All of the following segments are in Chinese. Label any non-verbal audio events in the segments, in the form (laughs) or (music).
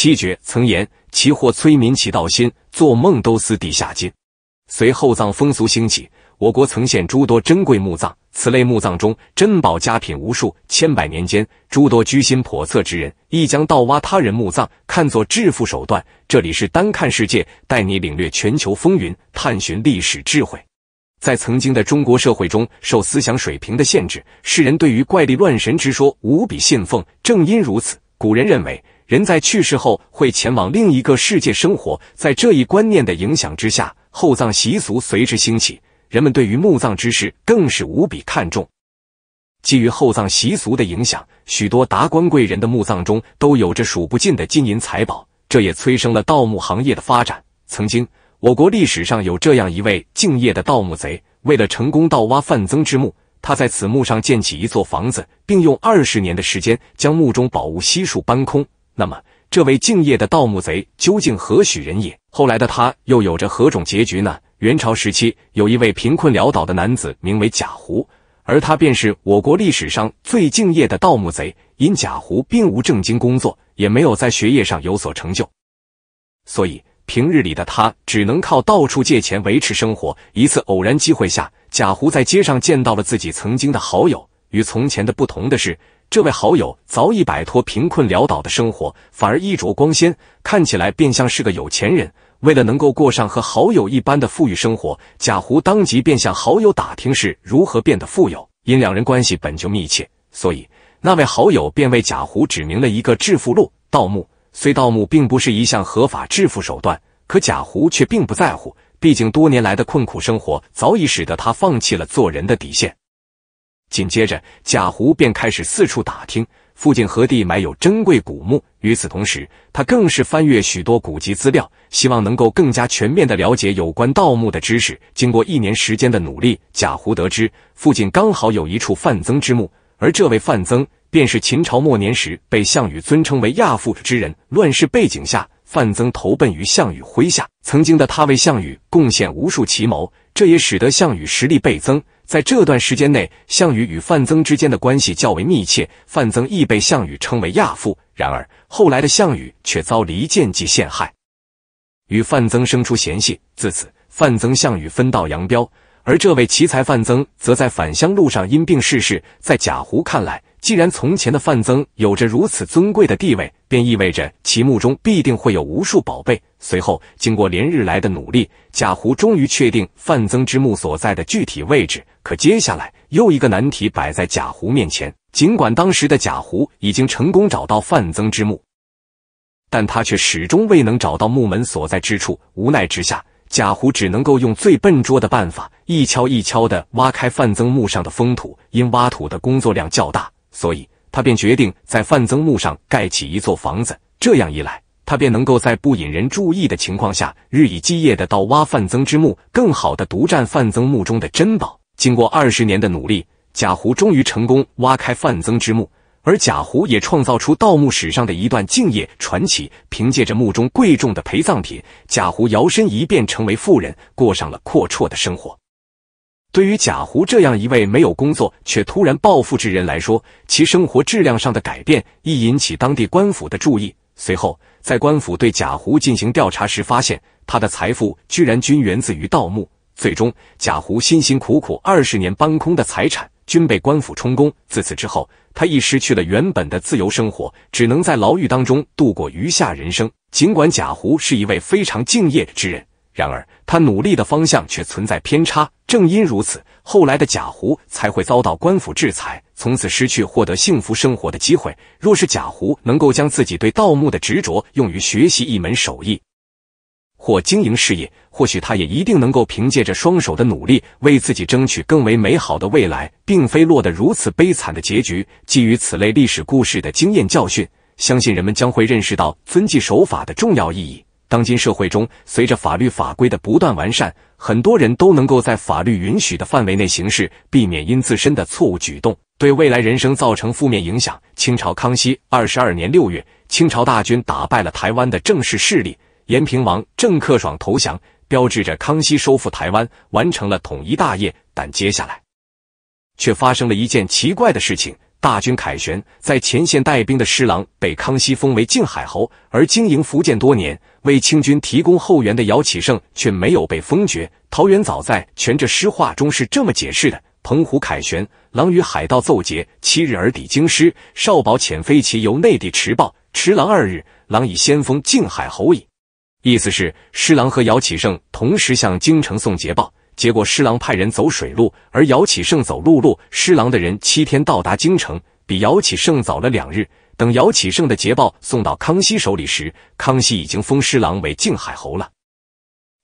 七绝曾言：“其祸催民其道心，做梦都思地下金。”随后葬风俗兴起，我国曾现诸多珍贵墓葬。此类墓葬中珍宝佳品无数，千百年间，诸多居心叵测之人亦将盗挖他人墓葬看作致富手段。这里是单看世界，带你领略全球风云，探寻历史智慧。在曾经的中国社会中，受思想水平的限制，世人对于怪力乱神之说无比信奉。正因如此，古人认为。人在去世后会前往另一个世界生活，在这一观念的影响之下，厚葬习俗随之兴起。人们对于墓葬之事更是无比看重。基于厚葬习俗的影响，许多达官贵人的墓葬中都有着数不尽的金银财宝，这也催生了盗墓行业的发展。曾经，我国历史上有这样一位敬业的盗墓贼，为了成功盗挖范增之墓，他在此墓上建起一座房子，并用二十年的时间将墓中宝物悉数搬空。那么，这位敬业的盗墓贼究竟何许人也？后来的他又有着何种结局呢？元朝时期，有一位贫困潦倒的男子，名为贾湖，而他便是我国历史上最敬业的盗墓贼。因贾湖并无正经工作，也没有在学业上有所成就，所以平日里的他只能靠到处借钱维持生活。一次偶然机会下，贾湖在街上见到了自己曾经的好友，与从前的不同的是。这位好友早已摆脱贫困潦倒的生活，反而衣着光鲜，看起来便像是个有钱人。为了能够过上和好友一般的富裕生活，贾湖当即便向好友打听是如何变得富有。因两人关系本就密切，所以那位好友便为贾湖指明了一个致富路——盗墓。虽盗墓并不是一项合法致富手段，可贾湖却并不在乎，毕竟多年来的困苦生活早已使得他放弃了做人的底线。紧接着，贾湖便开始四处打听附近何地埋有珍贵古墓。与此同时，他更是翻阅许多古籍资料，希望能够更加全面的了解有关盗墓的知识。经过一年时间的努力，贾湖得知附近刚好有一处范增之墓，而这位范增便是秦朝末年时被项羽尊称为亚父之人。乱世背景下，范增投奔于项羽麾下，曾经的他为项羽贡献无数奇谋，这也使得项羽实力倍增。在这段时间内，项羽与范增之间的关系较为密切，范增亦被项羽称为亚父。然而后来的项羽却遭离间计陷害，与范增生出嫌隙。自此，范增、项羽分道扬镳。而这位奇才范增，则在返乡路上因病逝世。在贾湖看来，既然从前的范增有着如此尊贵的地位，便意味着其墓中必定会有无数宝贝。随后，经过连日来的努力，贾湖终于确定范增之墓所在的具体位置。可接下来又一个难题摆在贾湖面前。尽管当时的贾湖已经成功找到范增之墓，但他却始终未能找到墓门所在之处。无奈之下，贾湖只能够用最笨拙的办法，一锹一锹的挖开范增墓上的封土。因挖土的工作量较大。所以他便决定在范增墓上盖起一座房子，这样一来，他便能够在不引人注意的情况下，日以继夜的盗挖范增之墓，更好的独占范增墓中的珍宝。经过二十年的努力，贾湖终于成功挖开范增之墓，而贾湖也创造出盗墓史上的一段敬业传奇。凭借着墓中贵重的陪葬品，贾湖摇身一变成为富人，过上了阔绰的生活。对于贾湖这样一位没有工作却突然暴富之人来说，其生活质量上的改变易引起当地官府的注意。随后，在官府对贾湖进行调查时，发现他的财富居然均源自于盗墓。最终，贾湖辛辛苦苦二十年搬空的财产均被官府充公。自此之后，他亦失去了原本的自由生活，只能在牢狱当中度过余下人生。尽管贾湖是一位非常敬业之人。然而，他努力的方向却存在偏差。正因如此，后来的贾湖才会遭到官府制裁，从此失去获得幸福生活的机会。若是贾湖能够将自己对盗墓的执着用于学习一门手艺或经营事业，或许他也一定能够凭借着双手的努力，为自己争取更为美好的未来，并非落得如此悲惨的结局。基于此类历史故事的经验教训，相信人们将会认识到遵纪守法的重要意义。当今社会中，随着法律法规的不断完善，很多人都能够在法律允许的范围内行事，避免因自身的错误举动对未来人生造成负面影响。清朝康熙二十二年六月，清朝大军打败了台湾的正式势力，延平王郑克爽投降，标志着康熙收复台湾，完成了统一大业。但接下来，却发生了一件奇怪的事情。大军凯旋，在前线带兵的施琅被康熙封为靖海侯，而经营福建多年、为清军提供后援的姚启胜却没有被封爵。陶渊早在《全这诗话》中是这么解释的：“澎湖凯旋，狼与海盗奏捷，七日而抵京师。少保遣飞骑由内地驰报，驰狼二日，狼以先锋靖海侯矣。”意思是施琅和姚启胜同时向京城送捷报。结果施琅派人走水路，而姚启胜走陆路。施琅的人七天到达京城，比姚启胜早了两日。等姚启胜的捷报送到康熙手里时，康熙已经封施琅为靖海侯了。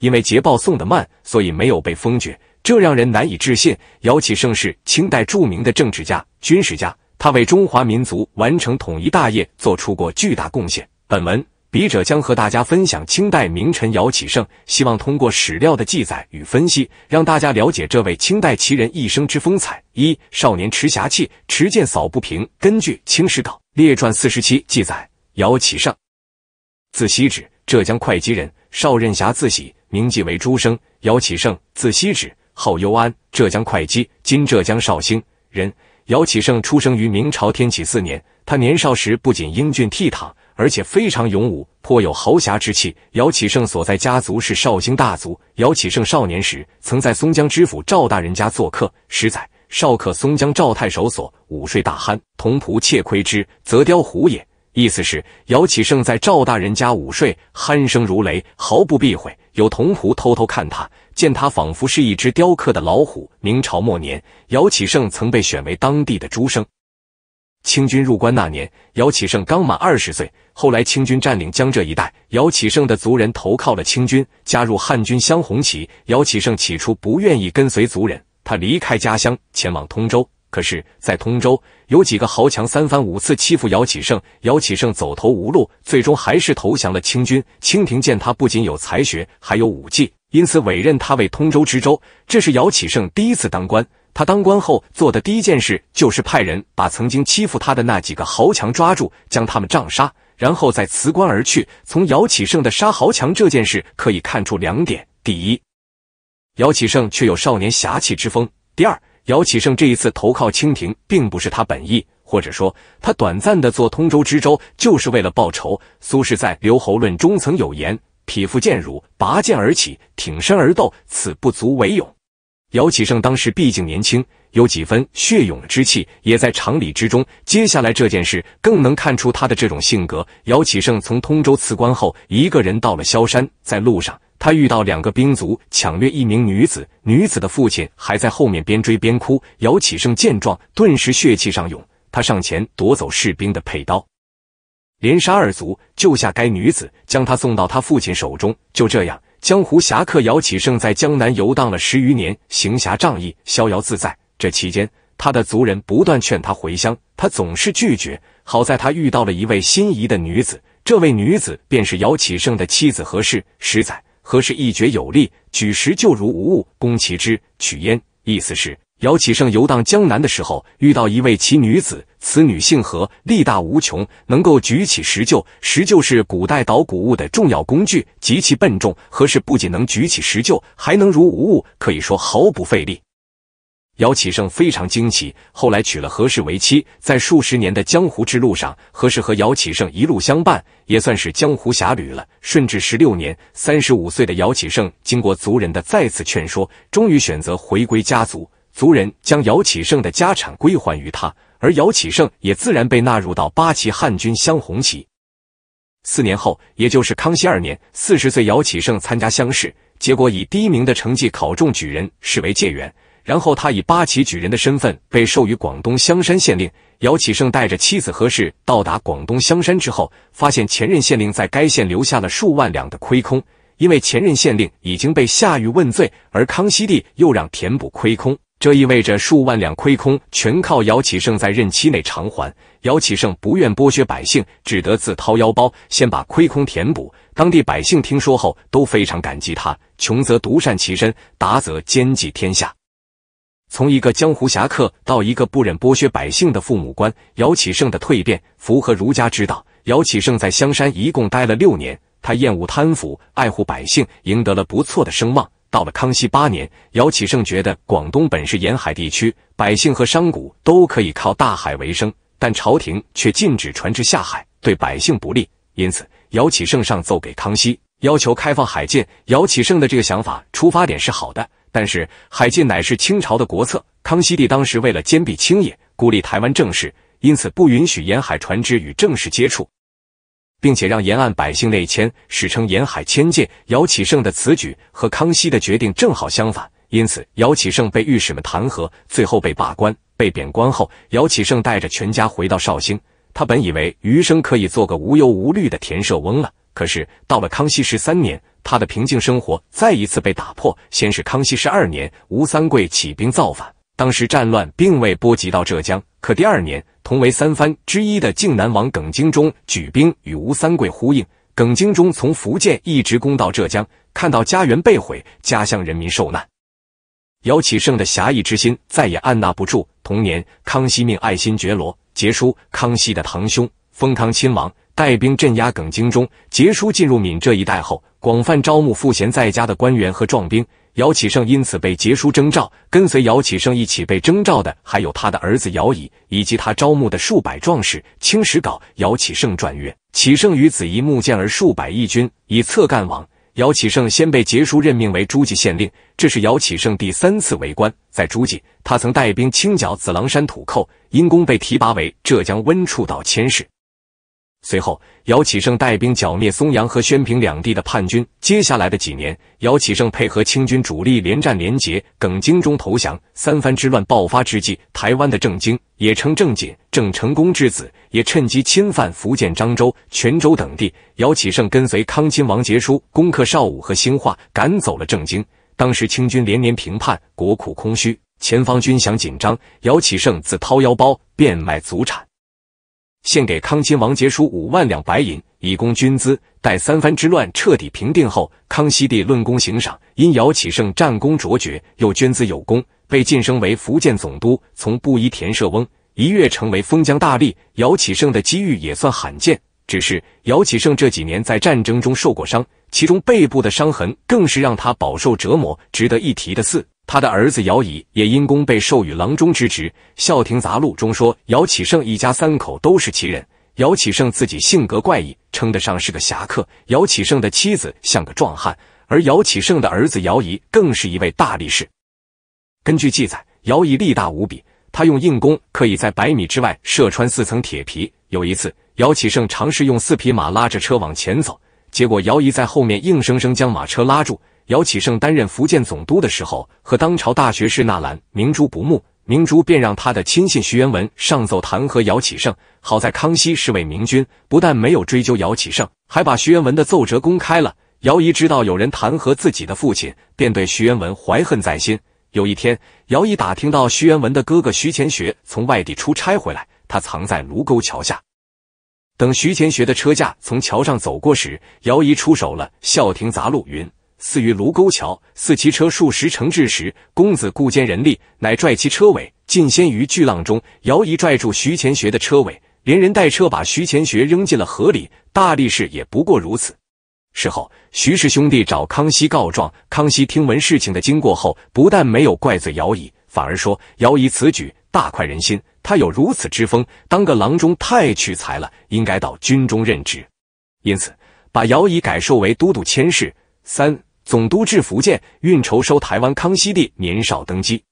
因为捷报送得慢，所以没有被封爵，这让人难以置信。姚启胜是清代著名的政治家、军事家，他为中华民族完成统一大业做出过巨大贡献。本文。笔者将和大家分享清代名臣姚启胜，希望通过史料的记载与分析，让大家了解这位清代奇人一生之风采。一少年持侠气，持剑扫不平。根据《清史稿·列传四十七》记载，姚启胜，字希止，浙江会稽人，少任侠自喜，名记为诸生。姚启胜，字希止，号幽庵，浙江会稽（今浙江绍兴）人。姚启胜出生于明朝天启四年，他年少时不仅英俊倜傥。而且非常勇武，颇有豪侠之气。姚启圣所在家族是绍兴大族。姚启圣少年时曾在松江知府赵大人家做客。十载少客松江赵太守所，午睡大酣，童仆窃窥之，则雕虎也。意思是姚启圣在赵大人家午睡，鼾声如雷，毫不避讳，有童仆偷偷看他，见他仿佛是一只雕刻的老虎。明朝末年，姚启圣曾被选为当地的诸生。清军入关那年，姚启胜刚满二十岁。后来清军占领江浙一带，姚启胜的族人投靠了清军，加入汉军镶红旗。姚启胜起初不愿意跟随族人，他离开家乡前往通州。可是，在通州有几个豪强三番五次欺负姚启胜，姚启胜走投无路，最终还是投降了清军。清廷见他不仅有才学，还有武技，因此委任他为通州知州。这是姚启胜第一次当官。他当官后做的第一件事，就是派人把曾经欺负他的那几个豪强抓住，将他们杖杀，然后再辞官而去。从姚启胜的杀豪强这件事可以看出两点：第一，姚启胜却有少年侠气之风；第二，姚启胜这一次投靠清廷，并不是他本意，或者说他短暂的做通州知州，就是为了报仇。苏轼在《留侯论》中曾有言：“匹夫见辱，拔剑而起，挺身而斗，此不足为勇。”姚启胜当时毕竟年轻，有几分血勇之气，也在常理之中。接下来这件事更能看出他的这种性格。姚启胜从通州辞官后，一个人到了萧山，在路上，他遇到两个兵卒抢掠一名女子，女子的父亲还在后面边追边哭。姚启胜见状，顿时血气上涌，他上前夺走士兵的佩刀，连杀二卒，救下该女子，将她送到他父亲手中。就这样。江湖侠客姚启胜在江南游荡了十余年，行侠仗义，逍遥自在。这期间，他的族人不断劝他回乡，他总是拒绝。好在他遇到了一位心仪的女子，这位女子便是姚启胜的妻子何氏。十载，何氏一绝有力，举石就如无物，攻其之取焉。意思是。姚启胜游荡江南的时候，遇到一位奇女子。此女姓何，力大无穷，能够举起石臼。石臼是古代捣谷物的重要工具，极其笨重。何氏不仅能举起石臼，还能如无物，可以说毫不费力。姚启胜非常惊奇，后来娶了何氏为妻。在数十年的江湖之路上，何氏和姚启胜一路相伴，也算是江湖侠侣了。顺治十六年，三十五岁的姚启胜经过族人的再次劝说，终于选择回归家族。族人将姚启胜的家产归还于他，而姚启胜也自然被纳入到八旗汉军镶红旗。四年后，也就是康熙二年，四十岁姚启胜参加乡试，结果以第一名的成绩考中举人，视为解元。然后他以八旗举人的身份被授予广东香山县令。姚启胜带着妻子何氏到达广东香山之后，发现前任县令在该县留下了数万两的亏空，因为前任县令已经被下狱问罪，而康熙帝又让填补亏空。这意味着数万两亏空全靠姚启胜在任期内偿还。姚启胜不愿剥削百姓，只得自掏腰包，先把亏空填补。当地百姓听说后都非常感激他。穷则独善其身，达则兼济天下。从一个江湖侠客到一个不忍剥削百姓的父母官，姚启胜的蜕变符合儒家之道。姚启胜在香山一共待了六年，他厌恶贪腐，爱护百姓，赢得了不错的声望。到了康熙八年，姚启圣觉得广东本是沿海地区，百姓和商贾都可以靠大海为生，但朝廷却禁止船只下海，对百姓不利。因此，姚启圣上奏给康熙，要求开放海禁。姚启圣的这个想法出发点是好的，但是海禁乃是清朝的国策。康熙帝当时为了坚壁清野，孤立台湾政事，因此不允许沿海船只与政事接触。并且让沿岸百姓内迁，史称沿海迁界。姚启圣的此举和康熙的决定正好相反，因此姚启圣被御史们弹劾，最后被罢官。被贬官后，姚启圣带着全家回到绍兴。他本以为余生可以做个无忧无虑的田舍翁了，可是到了康熙十三年，他的平静生活再一次被打破。先是康熙十二年，吴三桂起兵造反，当时战乱并未波及到浙江，可第二年。同为三藩之一的靖南王耿精忠举兵与吴三桂呼应，耿精忠从福建一直攻到浙江，看到家园被毁，家乡人民受难，姚启胜的侠义之心再也按捺不住。同年，康熙命爱新觉罗·杰书（康熙的堂兄，封康亲王）带兵镇压耿精忠。杰书进入闽浙一带后，广泛招募赋闲在家的官员和壮兵。姚启胜因此被杰叔征召，跟随姚启胜一起被征召的还有他的儿子姚乙以及他招募的数百壮士。青史稿《姚启胜转曰：启胜与子仪募建儿数百义军，以策干王。姚启胜先被杰叔任命为诸暨县令，这是姚启胜第三次为官。在诸暨，他曾带兵清剿紫狼山土寇，因功被提拔为浙江温处道佥事。随后，姚启胜带兵剿灭松阳和宣平两地的叛军。接下来的几年，姚启胜配合清军主力连战连捷，耿精忠投降。三藩之乱爆发之际，台湾的郑经也称郑锦，郑成功之子也趁机侵犯福建漳州、泉州等地。姚启胜跟随康亲王杰书攻克邵武和兴化，赶走了郑经。当时清军连年平叛，国库空虚，前方军饷紧张，姚启胜自掏腰包，变卖祖产。献给康亲王杰书五万两白银，以供军资。待三藩之乱彻底平定后，康熙帝论功行赏，因姚启胜战功卓绝，又捐资有功，被晋升为福建总督，从布衣田舍翁一跃成为封疆大吏。姚启胜的机遇也算罕见，只是姚启胜这几年在战争中受过伤，其中背部的伤痕更是让他饱受折磨。值得一提的是。他的儿子姚仪也因功被授予郎中之职。《孝亭杂录》中说，姚启胜一家三口都是奇人。姚启胜自己性格怪异，称得上是个侠客。姚启胜的妻子像个壮汉，而姚启胜的儿子姚仪更是一位大力士。根据记载，姚仪力大无比，他用硬弓可以在百米之外射穿四层铁皮。有一次，姚启胜尝试用四匹马拉着车往前走，结果姚仪在后面硬生生将马车拉住。姚启圣担任福建总督的时候，和当朝大学士纳兰明珠不睦，明珠便让他的亲信徐元文上奏弹劾姚启圣。好在康熙是位明君，不但没有追究姚启圣，还把徐元文的奏折公开了。姚仪知道有人弹劾自己的父亲，便对徐元文怀恨在心。有一天，姚仪打听到徐元文的哥哥徐乾学从外地出差回来，他藏在卢沟桥下，等徐乾学的车驾从桥上走过时，姚仪出手了，笑停杂路云。似于卢沟桥，似骑车数十乘至时，公子顾兼人力，乃拽其车尾，尽先于巨浪中。姚仪拽住徐乾学的车尾，连人带车把徐乾学扔进了河里。大力士也不过如此。事后，徐氏兄弟找康熙告状，康熙听闻事情的经过后，不但没有怪罪姚仪，反而说姚仪此举大快人心。他有如此之风，当个郎中太屈才了，应该到军中任职。因此，把姚仪改授为都督佥事。三。(laughs) (laughs) 总督治福建，运筹收台湾。康熙帝年少登基，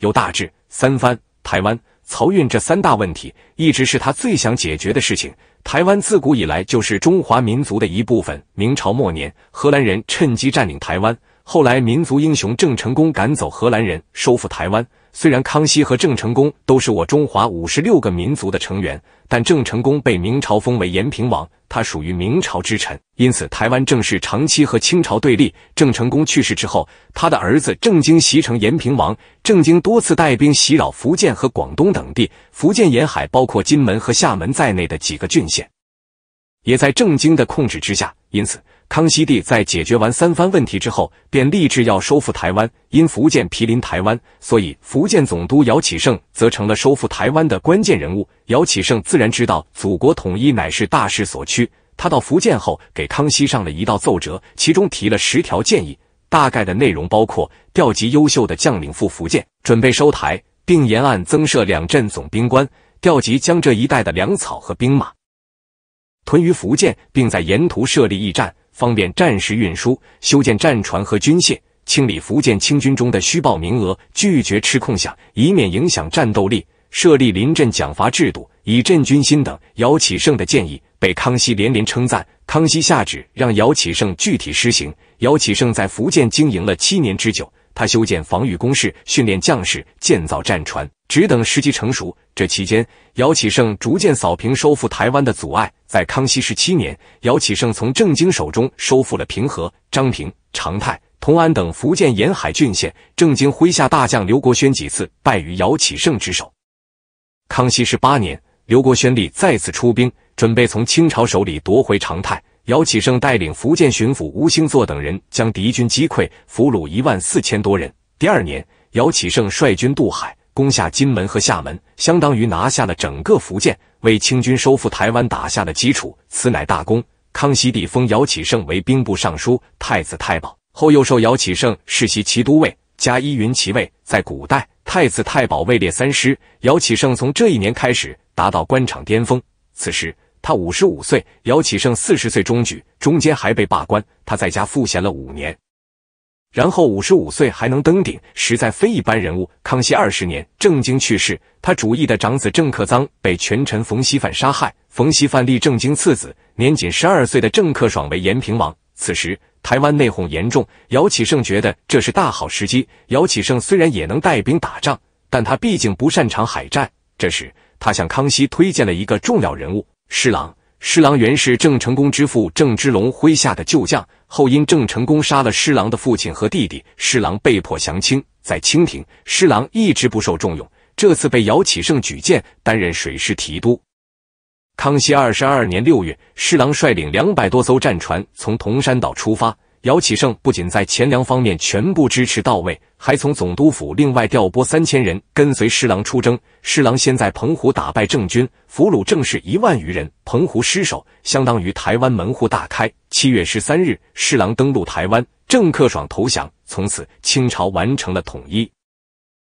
有大治、三藩、台湾、漕运这三大问题，一直是他最想解决的事情。台湾自古以来就是中华民族的一部分。明朝末年，荷兰人趁机占领台湾。后来，民族英雄郑成功赶走荷兰人，收复台湾。虽然康熙和郑成功都是我中华五十六个民族的成员，但郑成功被明朝封为延平王，他属于明朝之臣，因此台湾正式长期和清朝对立。郑成功去世之后，他的儿子郑经袭成延平王。郑经多次带兵袭扰福建和广东等地，福建沿海包括金门和厦门在内的几个郡县，也在郑经的控制之下。因此。康熙帝在解决完三藩问题之后，便立志要收复台湾。因福建毗邻台湾，所以福建总督姚启胜则成了收复台湾的关键人物。姚启胜自然知道祖国统一乃是大势所趋。他到福建后，给康熙上了一道奏折，其中提了十条建议，大概的内容包括：调集优秀的将领赴福建准备收台，并沿岸增设两镇总兵官，调集江浙一带的粮草和兵马，屯于福建，并在沿途设立驿站。方便战时运输，修建战船和军械，清理福建清军中的虚报名额，拒绝吃空饷，以免影响战斗力，设立临阵奖罚制度，以振军心等。姚启胜的建议被康熙连连称赞，康熙下旨让姚启胜具体施行。姚启胜在福建经营了七年之久。他修建防御工事，训练将士，建造战船，只等时机成熟。这期间，姚启胜逐渐扫平收复台湾的阻碍。在康熙十七年，姚启胜从郑经手中收复了平和、漳平、常泰、同安等福建沿海郡县。郑经麾下大将刘国轩几次败于姚启胜之手。康熙十八年，刘国轩立再次出兵，准备从清朝手里夺回常泰。姚启胜带领福建巡抚吴兴作等人将敌军击溃，俘虏一万四千多人。第二年，姚启胜率军渡海，攻下金门和厦门，相当于拿下了整个福建，为清军收复台湾打下了基础，此乃大功。康熙帝封姚启胜为兵部尚书、太子太保，后又授姚启胜世袭骑都尉、加一云骑尉。在古代，太子太保位列三师。姚启胜从这一年开始达到官场巅峰，此时。他五十五岁，姚启胜四十岁中举，中间还被罢官，他在家赋闲了五年，然后五十五岁还能登顶，实在非一般人物。康熙二十年，郑经去世，他主义的长子郑克臧被权臣冯锡范杀害，冯锡范立郑经次子，年仅十二岁的郑克爽为延平王。此时台湾内讧严重，姚启胜觉得这是大好时机。姚启胜虽然也能带兵打仗，但他毕竟不擅长海战。这时，他向康熙推荐了一个重要人物。施琅，施琅原是郑成功之父郑芝龙麾下的旧将，后因郑成功杀了施琅的父亲和弟弟，施琅被迫降清。在清廷，施琅一直不受重用，这次被姚启胜举荐担任水师提督。康熙二十二年六月，施琅率领两百多艘战船从铜山岛出发。姚启胜不仅在钱粮方面全部支持到位，还从总督府另外调拨三千人跟随施琅出征。施琅先在澎湖打败郑军，俘虏郑氏一万余人，澎湖失守，相当于台湾门户大开。七月十三日，施琅登陆台湾，郑克爽投降，从此清朝完成了统一。